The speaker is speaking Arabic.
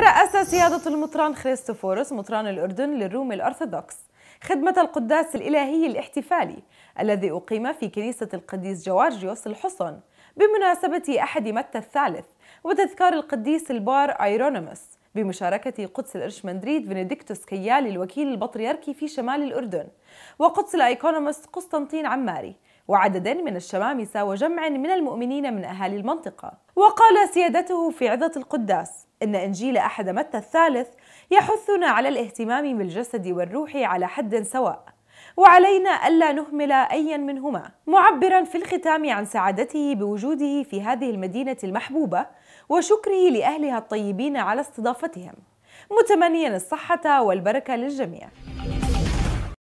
ترأس سيادة المطران خريستوفوروس مطران الأردن للروم الأرثوذكس خدمة القداس الإلهي الاحتفالي الذي أقيم في كنيسة القديس جوارجيوس الحصن بمناسبة أحد متى الثالث وتذكار القديس البار أيرونيموس بمشاركة قدس الإرشمندريد فينيديكتوس كيالي الوكيل البطريركي في شمال الأردن وقدس الأيكونوموس قسطنطين عماري وعدد من الشمامسة وجمع من المؤمنين من أهالي المنطقة وقال سيادته في عظة القداس إن إنجيل أحد متى الثالث يحثنا على الاهتمام بالجسد والروح على حد سواء وعلينا ألا نهمل أيا منهما معبرا في الختام عن سعادته بوجوده في هذه المدينة المحبوبة وشكره لأهلها الطيبين على استضافتهم متمنيا الصحة والبركة للجميع